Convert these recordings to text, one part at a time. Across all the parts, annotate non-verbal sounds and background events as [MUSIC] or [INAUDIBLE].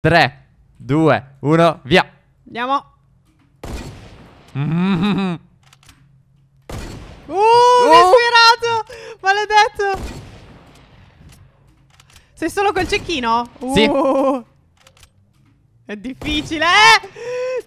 3, 2, 1, via. Andiamo. Mm-hmm. Uh, oh! mi ha uh! spirato! Maledetto! Sei solo col cecchino? Uh. Sì. È difficile, eh? 10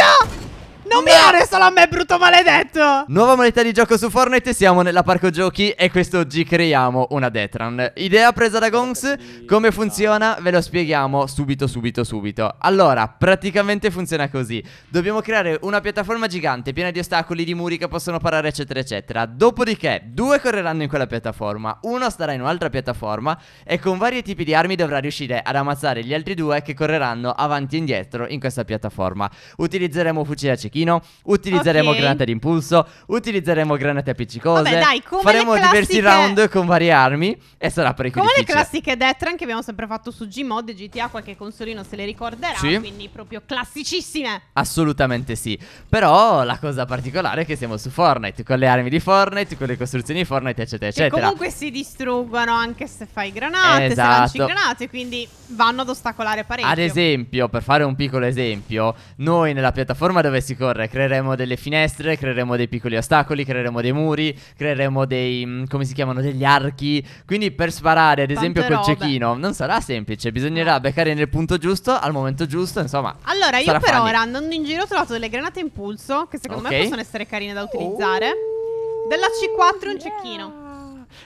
di vita! Non mirare solo a me, brutto maledetto! Nuova moneta di gioco su Fortnite, siamo nella parco giochi e quest'oggi creiamo una Detran. Idea presa da Gongs, come funziona ve lo spieghiamo subito, subito, subito. Allora, praticamente funziona così. Dobbiamo creare una piattaforma gigante, piena di ostacoli, di muri che possono parare, eccetera, eccetera. Dopodiché, due correranno in quella piattaforma, uno starà in un'altra piattaforma e con vari tipi di armi dovrà riuscire ad ammazzare gli altri due che correranno avanti e indietro in questa piattaforma. Utilizzeremo fucile a cecchino, utilizzeremo Ok. granate d'impulso, utilizzeremo granate appiccicose. Vabbè, dai, come Faremo faremo diversi round con varie armi e sarà parecchio Come le classiche death che abbiamo sempre fatto su Gmod e GTA, qualche consolino se le ricorderà, Sì. quindi proprio classicissime. Assolutamente sì. Però la cosa particolare è che siamo su Fortnite, con le armi di Fortnite, con le costruzioni di Fortnite, eccetera, Che cioè, eccetera. comunque si distruggono anche se fai granate, Esatto. se lanci granate, quindi vanno ad ostacolare parecchio. Ad esempio, per fare un piccolo esempio, noi nella piattaforma dove si corre, creeremo delle finestre, creeremo dei piccoli ostacoli, creeremo dei muri, creeremo dei, mm, come si chiamano, degli archi. Quindi per sparare, ad esempio, Tante col robe. cecchino, non sarà semplice, bisognerà beccare nel punto giusto, al momento giusto, insomma. Allora, io per ora, andando in giro, ho trovato delle granate impulso, che secondo okay. me possono essere carine da utilizzare. Oh, Della C4 un yeah. cecchino.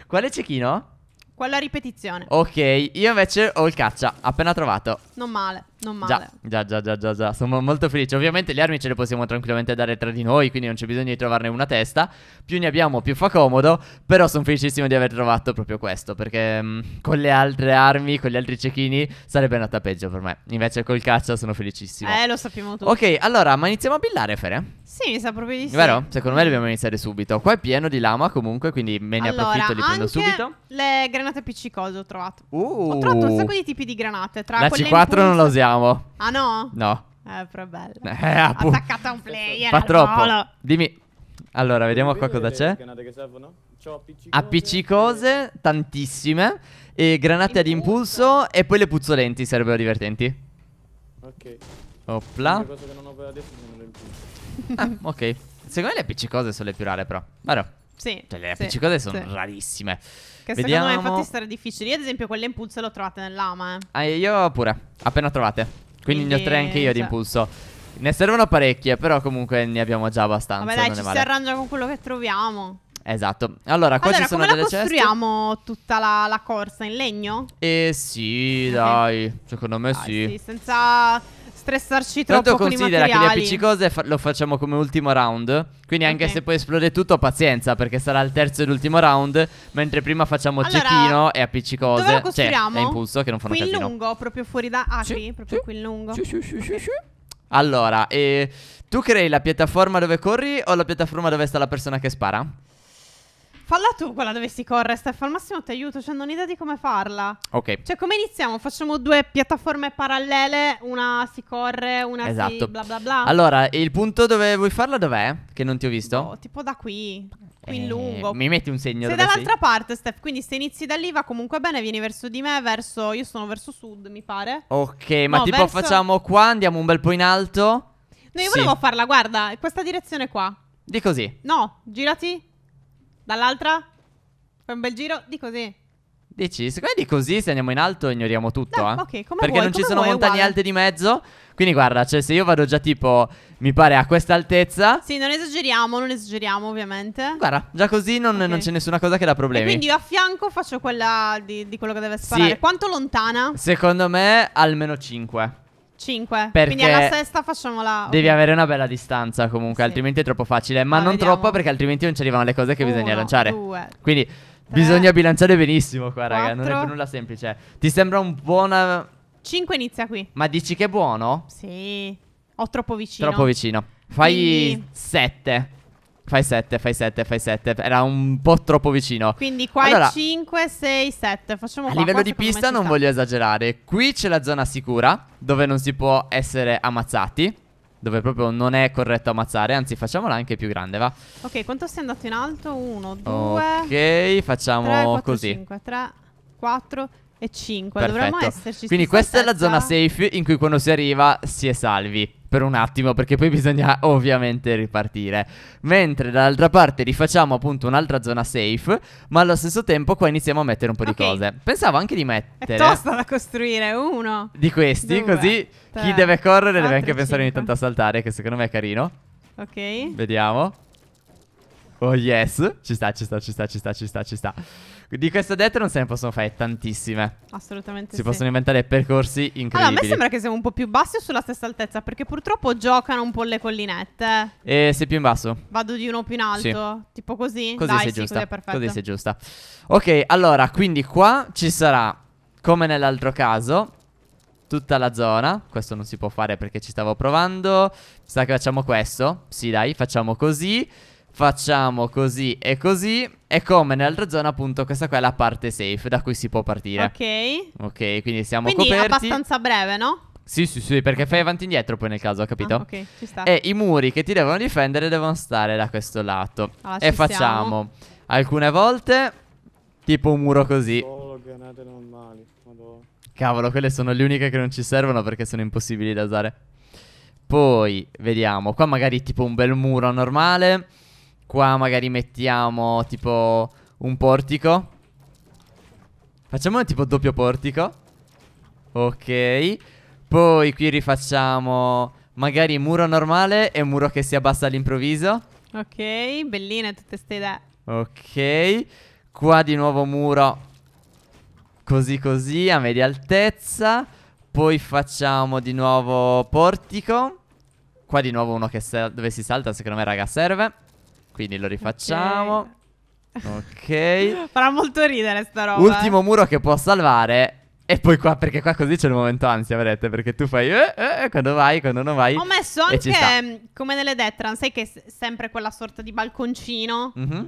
Quale cecchino? Quella ripetizione. Ok, io invece ho il caccia, appena trovato. Non male. Non male. Già, già, già, già, già, Sono molto felice. Ovviamente le armi ce le possiamo tranquillamente dare tra di noi, quindi non c'è bisogno di trovarne una testa. Più ne abbiamo, più fa comodo. Però sono felicissimo di aver trovato proprio questo, perché mh, mm, con le altre armi, con gli altri cecchini, sarebbe andata peggio per me. Invece col caccia sono felicissimo. Eh, lo sappiamo tutti. Ok, allora, ma iniziamo a billare, Fere? Sì, mi sa proprio di sì. Vero? Secondo me dobbiamo iniziare subito. Qua è pieno di lama comunque, quindi me ne allora, e li prendo subito. le granate appiccicose ho trovato. Uh. Ho trovato un sacco di tipi di granate, tra La C4 non la usiamo abbiamo. Ah no? No. Eh, però è bella. Eh, appunto. Ah, Attaccata a un player. Fa troppo. Volo. Dimmi. Allora, vediamo qua cosa c'è. Appiccicose, ah, tantissime. E granate ad impulso. E poi le puzzolenti sarebbero divertenti. Ok. Opla. Ah, ok. Secondo me le appiccicose sono le più rare, però. Vero. Sì. Cioè, le sì, appiccicate sono sì. rarissime. Che Vediamo... secondo me infatti stare difficili. Io ad esempio quelle impulse le ho trovate nell'ama, eh. Ah, io pure. Appena trovate. Quindi, Quindi ne ho tre anche io cioè. di impulso. Ne servono parecchie, però comunque ne abbiamo già abbastanza. Vabbè dai, ci male. si arrangia con quello che troviamo. Esatto. Allora, qua allora, ci sono delle ceste. Ma costruiamo tutta la, la, corsa in legno? Eh sì, okay. dai. Secondo me ah, sì. Sì, senza stressarci troppo Tanto con considera che le appiccicose fa- lo facciamo come ultimo round Quindi anche se poi esplode tutto pazienza Perché sarà il terzo e l'ultimo round Mentre prima facciamo allora, cecchino e appiccicose Dove lo costruiamo? Cioè, è impulso che non fanno qui casino in lungo, proprio fuori da Acri sì, Proprio sì, qui in lungo sì, sì, sì, okay. sì. Allora, eh, tu crei la piattaforma dove corri o la piattaforma dove sta la persona che spara? Falla tu quella dove si corre, Steph. Al massimo ti aiuto, cioè non ho idea di come farla. Ok. Cioè, come iniziamo? Facciamo due piattaforme parallele, una si corre, una esatto. si bla bla bla. Allora, il punto dove vuoi farla dov'è? Che non ti ho visto? Boh, tipo da qui, qui in eh, lungo. Mi metti un segno sei dall'altra sei? parte, Steph, quindi se inizi da lì va comunque bene, vieni verso di me, verso io sono verso sud, mi pare. Ok, ma no, tipo verso... facciamo qua, andiamo un bel po' in alto. No, io sì. volevo farla, guarda, questa direzione qua. Di così. No, girati Dall'altra? Fai un bel giro di così. Dici, secondo me di così se andiamo in alto ignoriamo tutto, no, eh. Ok, come Perché vuoi, non ci sono vuoi, montagne alte di mezzo. Quindi guarda, cioè se io vado già tipo, mi pare a questa altezza. Sì, non esageriamo, non esageriamo ovviamente. Guarda, già così non, okay. non c'è nessuna cosa che dà problemi. E quindi a fianco faccio quella di, di quello che deve sparare. Sì. Quanto lontana? Secondo me almeno 5. 5. Quindi alla sesta facciamola. Okay. Devi avere una bella distanza comunque, sì. altrimenti è troppo facile. Ma, ma non vediamo. troppo perché altrimenti non ci arrivano le cose che Uno, bisogna lanciare. Due, Quindi tre, bisogna bilanciare benissimo qua, quattro. Non è per nulla semplice. Ti sembra un buon. 5 eh, inizia qui. Ma dici che è buono? Sì. Ho troppo vicino. Troppo vicino. Fai Quindi... Fai 7, fai 7, fai 7. Era un po' troppo vicino. Quindi qua allora, è 5, 6, 7. Facciamo A qua, livello qua, di pista non voglio esagerare. Qui c'è la zona sicura, dove non si può essere ammazzati. Dove proprio non è corretto ammazzare. Anzi, facciamola anche più grande, va. Ok, quanto sei andato in alto? 1, 2. Ok, facciamo 3, 4, così. 5, 3, 4 e 5. Perfetto. Dovremmo esserci. Quindi questa è la zona safe in cui quando si arriva si è salvi per un attimo perché poi bisogna [LAUGHS] ovviamente ripartire. Mentre dall'altra parte rifacciamo appunto un'altra zona safe, ma allo stesso tempo qua iniziamo a mettere un po' okay. di cose. Pensavo anche di mettere È tosta da costruire uno di questi, due, così tre, chi deve correre deve anche pensare cinque. ogni tanto a saltare che secondo me è carino. Ok. Vediamo. Oh yes, ci sta, ci sta, ci sta, ci sta, ci sta, ci sta. Di queste dette non se ne possono fare tantissime. Assolutamente si sì. Si possono inventare percorsi incredibili. Allora, a me sembra che siamo un po' più bassi o sulla stessa altezza, perché purtroppo giocano un po' le collinette. E eh, sei più in basso. Vado di uno più in alto, sì. tipo così. Così Dai, sei sì, giusta. Così, così sei giusta. Ok, allora, quindi qua ci sarà, come nell'altro caso, tutta la zona. Questo non si può fare perché ci stavo provando. Mi sa che facciamo questo. Sì, dai, facciamo così facciamo così e così e come nell'altra zona appunto questa qua è la parte safe da cui si può partire Ok Ok quindi siamo quindi coperti Quindi abbastanza breve no? Sì, sì, sì, perché fai avanti e indietro poi nel caso, ho capito? Ah, ok, ci sta. E i muri che ti devono difendere devono stare da questo lato. Ah, e facciamo siamo. alcune volte tipo un muro così. Solo granate normali, Cavolo, quelle sono le uniche che non ci servono perché sono impossibili da usare. Poi, vediamo, qua magari tipo un bel muro normale Qua magari mettiamo tipo un portico Facciamo tipo doppio portico Ok Poi qui rifacciamo magari muro normale e muro che si abbassa all'improvviso Ok, bellina tutte queste idee Ok Qua di nuovo muro Così così a media altezza Poi facciamo di nuovo portico Qua di nuovo uno che dove si salta secondo me raga serve quindi lo rifacciamo. Ok. ok. [LAUGHS] Farà molto ridere sta roba. Ultimo eh. muro che può salvare. E poi qua, perché qua così c'è il momento ansia, vedete? Perché tu fai eh, eh, eh quando vai, quando non vai. Ho messo anche, mm, come nelle Detran, sai che è sempre quella sorta di balconcino. Mm-hmm.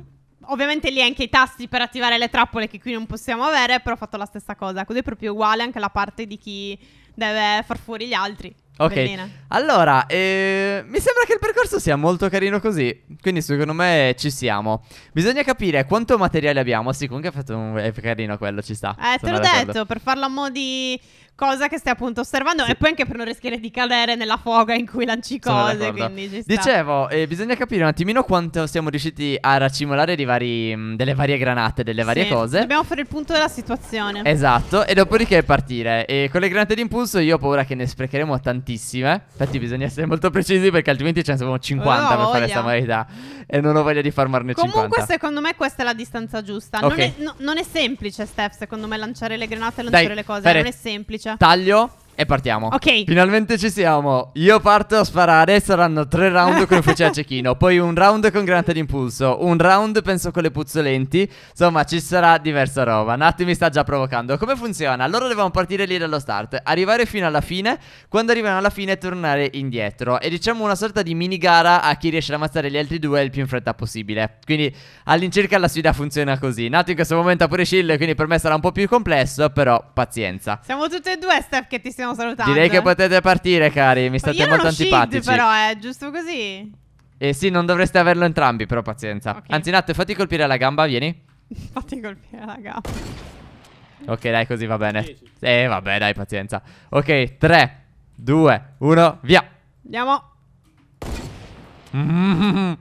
Ovviamente lì anche i tasti per attivare le trappole che qui non possiamo avere, però ho fatto la stessa cosa. Così è proprio uguale anche la parte di chi deve far fuori gli altri. Ok, Bellina. allora, eh, mi sembra che il percorso sia molto carino così, quindi secondo me ci siamo. Bisogna capire quanto materiale abbiamo, sì, comunque è, fatto un... è carino quello, ci sta. Eh, te l'ho detto, per farlo a mo' di cosa che stai appunto osservando sì. e poi anche per non rischiare di cadere nella foga in cui lanci cose, quindi ci sta. Dicevo, eh, bisogna capire un attimino quanto siamo riusciti a racimolare vari, mm, delle varie granate, delle varie sì. cose. Dobbiamo fare il punto della situazione. Esatto, e dopodiché partire. E con le granate d'impulso io ho paura che ne sprecheremo tantissimo tantissime. Infatti, bisogna essere molto precisi perché altrimenti ce ne siamo 50 oh, per fare questa modalità. E non ho voglia di farmarne Comunque, 50. Comunque, secondo me, questa è la distanza giusta. Okay. Non, è, no, non, è, semplice, Steph. Secondo me, lanciare le granate e lanciare Dai, le cose. Fere, non è semplice. Taglio. E partiamo. Ok. Finalmente ci siamo. Io parto a sparare. Saranno tre round con fucile a cecchino. Poi un round con granata d'impulso. Un round penso con le puzzolenti. Insomma, ci sarà diversa roba. Natti mi sta già provocando. Come funziona? Allora dobbiamo partire lì dallo start. Arrivare fino alla fine. Quando arriviamo alla fine, tornare indietro. E diciamo una sorta di mini gara a chi riesce ad ammazzare gli altri due il più in fretta possibile. Quindi all'incirca la sfida funziona così. Natti in questo momento ha pure shield. Quindi per me sarà un po' più complesso. Però pazienza. Siamo tutti e due, Steph, che ti stiamo stiamo salutando. Direi che potete partire, cari. Mi state molto antipatici. Shield, però, è eh, giusto così. Eh sì, non dovreste averlo entrambi, però pazienza. Okay. Anzi, Nat, fatti colpire la gamba, vieni. [LAUGHS] fatti colpire la gamba. Ok, dai, così va bene. 10. Eh, vabbè, dai, pazienza. Ok, 3, 2, 1, via. Andiamo. Mm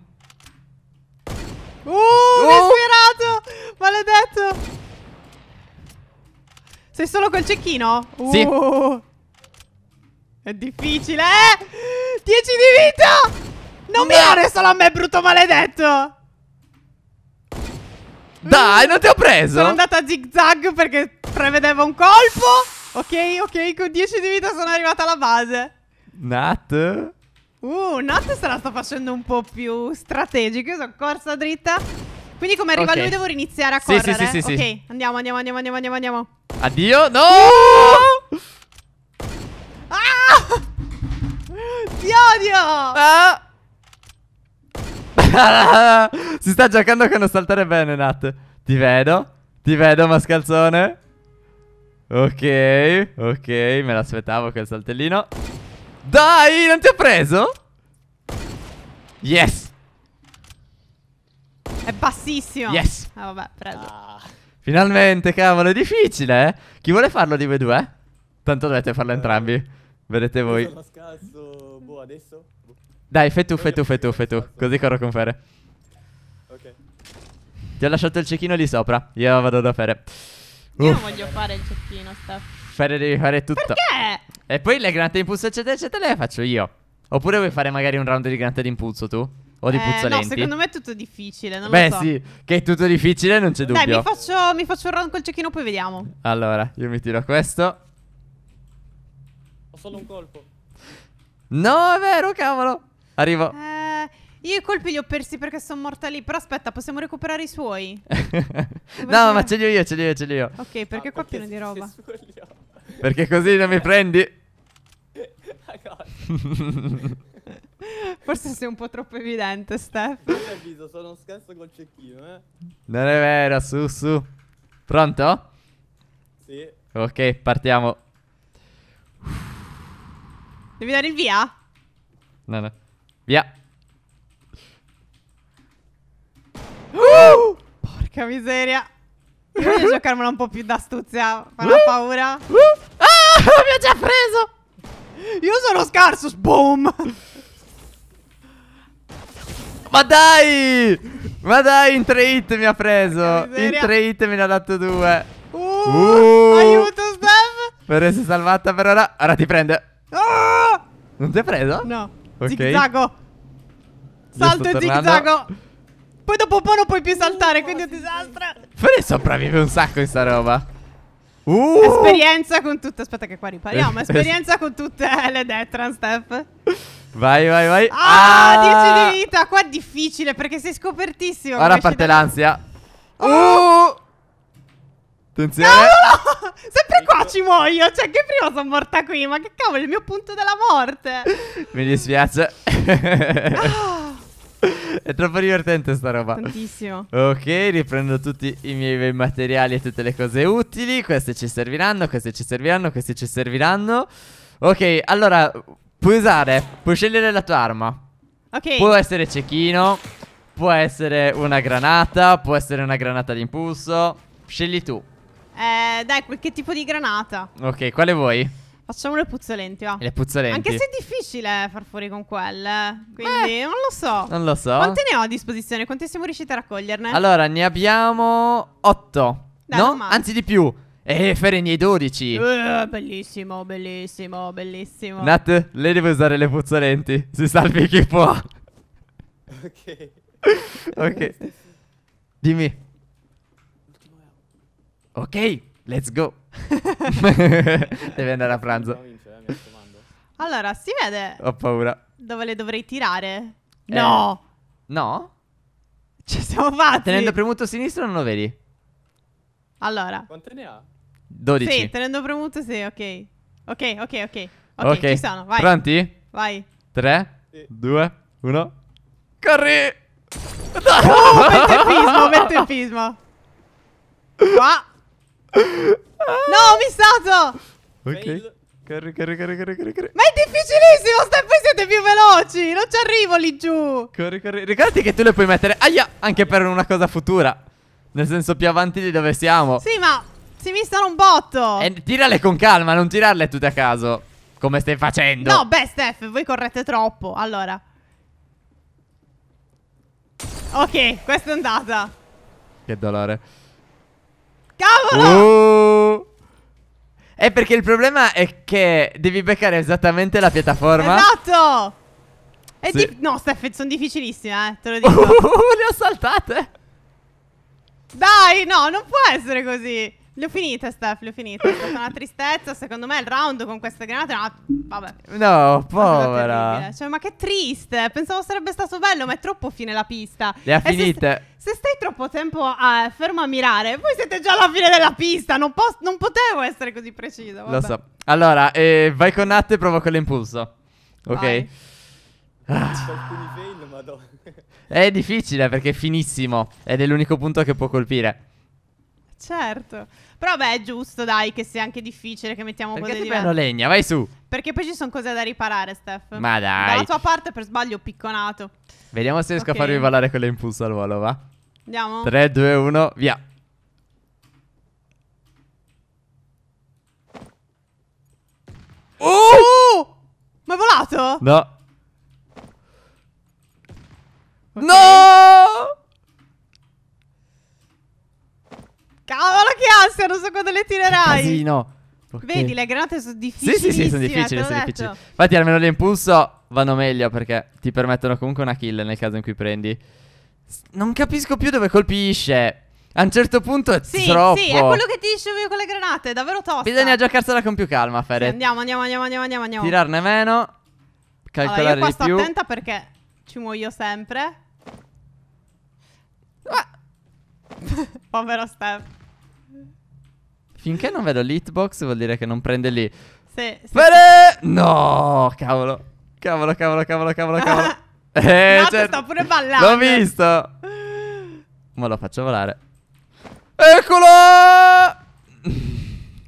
Uh, oh! mi ha uh! sfiorato! Maledetto! Sei solo col cecchino? Uh. Sì. È difficile, eh? 10 di vita! Non no. muore solo a me, brutto maledetto! Dai, mm. non ti ho preso! Sono andata a zig zag perché prevedevo un colpo. Ok, ok, con 10 di vita sono arrivata alla base. Nat? Uh, Nat se la sta facendo un po' più strategica. Io sono corsa dritta. Quindi come arriva okay. lui devo riniziare a sì, correre. Sì, sì, sì, Ok, andiamo, andiamo, andiamo, andiamo, andiamo. Addio. No! Uh! odio! Ah! [LAUGHS] si sta giocando che non saltare bene, Nat. Ti vedo. Ti vedo, mascalzone. Ok, ok, me l'aspettavo quel saltellino. Dai, non ti ho preso? Yes. È bassissimo. Yes. Ah, vabbè, preso. Ah. Finalmente, cavolo, è difficile, eh? Chi vuole farlo di voi due? Tanto dovete farlo entrambi. Vedete voi. boh, adesso? Dai, fai tu, fai tu, fai tu, fai tu. Così corro con Fere. Ok. Ti ho lasciato il cecchino lì sopra. Io vado da Fere. Io Uff. voglio fare il cecchino, Steph. Fere devi fare tutto. Perché? E poi le granate d'impulso, eccetera, eccetera, le faccio io. Oppure vuoi fare magari un round di granate d'impulso tu? O di eh, puzzolenti? No, secondo me è tutto difficile. Non Beh, lo so. Beh, sì, che è tutto difficile, non c'è dubbio. Dai, mi faccio, mi faccio un round col cecchino, poi vediamo. Allora, io mi tiro questo solo un colpo. No, è vero, cavolo. Arrivo. Eh, io i colpi li ho persi perché sono morta lì. Però aspetta, possiamo recuperare i suoi? [LAUGHS] no, ma ce li ho io, ce li ho, ce li ho. Ok, perché ah, qua pieno di roba? Perché così non mi prendi? [LAUGHS] Ah, [LAUGHS] Forse sei un po' troppo evidente, Steph. Non sono scherzo col cecchino, eh. Non è vero, su, su. Pronto? Sì. Ok, partiamo. Devi dare il via? No, no. Via. Uh! Porca miseria. voglio [LAUGHS] giocarmela un po' più d'astuzia. Fa una uh! paura. Uh! Ah, mi ha già preso. Io sono scarso. Boom. Ma dai! Ma dai, in tre hit mi ha preso. In tre hit me ne ha dato due. Uh, uh. Aiuto, Steph. Per essere salvata per ora. Ora ti prende. Ah! Non ti hai preso? No. Okay. Zigzago. Salto e zigzago. Poi dopo un po' non puoi più saltare, uh, quindi è un disastro. Fede sopravvive un sacco in sta roba. Uh. Esperienza con tutte. Aspetta, che qua ripariamo. [LAUGHS] Esperienza con tutte le Detran, Steph. Vai, vai, vai. Ah, ah, 10 di vita. Qua è difficile perché sei scopertissimo. Ora parte l'ansia. Oh! Uh. Attenzione. Cavolo! [LAUGHS] Sempre qua ci muoio. Cioè, che prima sono morta qui. Ma che cavolo, il mio punto della morte. [LAUGHS] Mi dispiace. Ah. [LAUGHS] È troppo divertente sta roba. Tantissimo. Ok, riprendo tutti i miei materiali e tutte le cose utili. Queste ci serviranno, queste ci serviranno, queste ci serviranno. Ok, allora puoi usare, puoi scegliere la tua arma. Ok. Può essere cecchino, può essere una granata, può essere una granata d'impulso. Scegli tu. Eh, dai, qualche tipo di granata? Ok, quale vuoi? Facciamo le puzzolenti, va. Le puzzolenti. Anche se è difficile far fuori con quelle. Quindi, eh, non lo so. Non lo so. Quante ne ho a disposizione? Quante siamo riusciti a raccoglierne? Allora, ne abbiamo 8. Dai, no? Anzi, di più. E fare i miei 12. Eh, bellissimo, bellissimo, bellissimo. Nat, lei deve usare le puzzolenti. Si salvi chi può. ok. [LAUGHS] ok. Dimmi. Ok, let's go. [LAUGHS] Devi andare a pranzo. Allora, si vede. Ho paura. Dove le dovrei tirare? Eh, No, No? ci siamo fatti. Tenendo premuto sinistro non lo vedi? Allora, Quante ne ha? 12. sì, tenendo premuto sì, ok. Ok, ok, ok. Ok, ci sono, vai. Pronti? Vai. 3, 2, 1. Corri! No! [LAUGHS] Oh, mentre fismo, il pismo. [LAUGHS] Qua. No, ho missato. Ok. Fail. Corri, corri, corri, corri, corri, Ma è difficilissimo, stai, poi siete più veloci. Non ci arrivo lì giù. Corri, corri. Ricordati che tu le puoi mettere, aia, anche per una cosa futura. Nel senso più avanti di dove siamo. Sì, ma si mistano un botto. E tirale con calma, non tirarle tutte a caso. Come stai facendo. No, beh, Steph, voi correte troppo. Allora. Ok, questa è andata. Che dolore. Cavolo! Uh. Oh! È eh, perché il problema è che devi beccare esattamente la piattaforma. Esatto! È sì. no, Steph, sono difficilissime, eh, te lo dico. Uh, [LAUGHS] le ho saltate! Dai, no, non può essere così. Le ho finite, Steph, le ho finite. È stata una tristezza. Secondo me il round con queste granate. No, vabbè. No, povera. Cioè, ma che triste. Pensavo sarebbe stato bello, ma è troppo fine la pista. Le ha finite. Se, se, stai troppo tempo a, fermo a mirare, voi siete già alla fine della pista. Non, posso, non potevo essere così preciso. Vabbè. Lo so. Allora, eh, vai con Nat e provoca l'impulso. Ok. Vai. Ah. È difficile perché è finissimo ed è l'unico punto che può colpire. Certo. Però beh, è giusto, dai, che sia anche difficile che mettiamo Perché cose diverse. Perché legna, vai su. Perché poi ci sono cose da riparare, Steph. Ma dai. Dalla tua parte per sbaglio ho picconato. Vediamo se riesco okay. a farvi volare con l'impulso al volo, va? Andiamo. 3, 2, 1, via. Oh! oh! Ma è volato? No. Okay. No! non siano secondo l'itinerario. Casino. Okay. Vedi, le granate sono difficili. Sì, sì, sì, sono difficili, sono difficili. Infatti, almeno l'impulso vanno meglio perché ti permettono comunque una kill nel caso in cui prendi. Non capisco più dove colpisce. A un certo punto è sì, troppo. Sì, è quello che ti dicevo io con le granate, è davvero tosta. Bisogna giocarsela con più calma, Fere. Sì, andiamo, andiamo, andiamo, andiamo, andiamo. Tirarne meno. Calcolare allora, io qua sto più. attenta perché ci muoio sempre. Ah. [LAUGHS] Povero Steph. Finché non vedo l'hitbox vuol dire che non prende lì. Sì, sì. Bene! No, cavolo. Cavolo, cavolo, cavolo, cavolo, cavolo. [LAUGHS] eh, no, certo. sto pure ballando. L'ho visto. Ma lo faccio volare. Eccolo!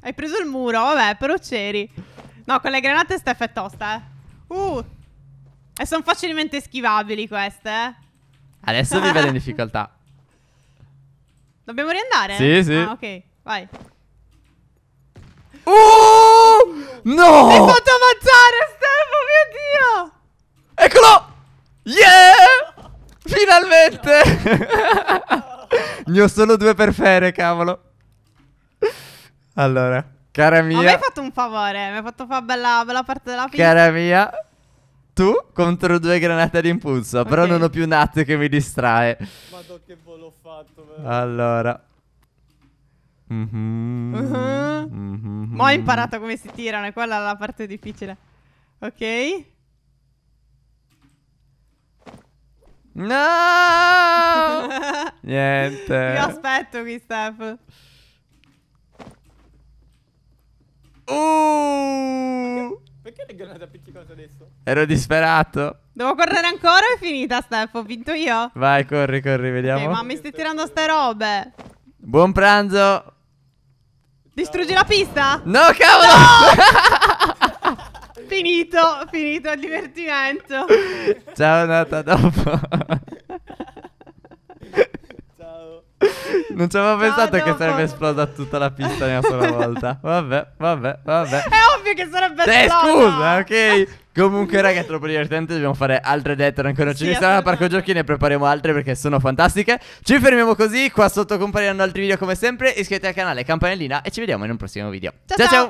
[LAUGHS] Hai preso il muro, vabbè, però c'eri. No, con le granate Steph è tosta, eh. Uh. E sono facilmente schivabili queste, eh. Adesso mi vedo in difficoltà. [LAUGHS] Dobbiamo riandare? Sì, sì. Ah, ok, vai. Uh, no! Mi hai fatto avanzare, Stefano, mio Dio! Eccolo! Yeah! Finalmente! [LAUGHS] ne ho solo due per fere, cavolo. Allora, cara mia... Ma mi hai fatto un favore, mi hai fatto fare bella, bella parte della fine. Cara mia, tu contro due granate ad okay. però non ho più Nat che mi distrae. Madonna che volo ho fatto, vero? Allora... Mm-hmm. Uh-huh. Mm-hmm. Mo' ho imparato come si tirano è quella la parte difficile. Ok. No! [LAUGHS] Niente. Io aspetto qui, Steph. Uh! Perché le granate appiccicate adesso? Ero disperato. Devo correre ancora o è finita, Steph? Ho vinto io. Vai, corri, corri, vediamo. Okay, ma mi stai tirando ste robe. Buon pranzo. Distruggi la pista? No, cavolo! No! [LAUGHS] finito, finito il divertimento. Ciao, Nata, dopo. Non ci avevo pensato che sarebbe esplosa tutta la pista in una sola [LAUGHS] volta. Vabbè, vabbè, vabbè. È ovvio che sarebbe eh, esplosa. Eh, scusa, ok. Comunque, raga, è troppo divertente. Dobbiamo fare altre dette. Ancora ci ne saranno a Parco Giochi. Ne prepariamo altre perché sono fantastiche. Ci fermiamo così. Qua sotto compariranno altri video come sempre. Iscrivetevi al canale, campanellina. E ci vediamo in un prossimo video. ciao. ciao. ciao.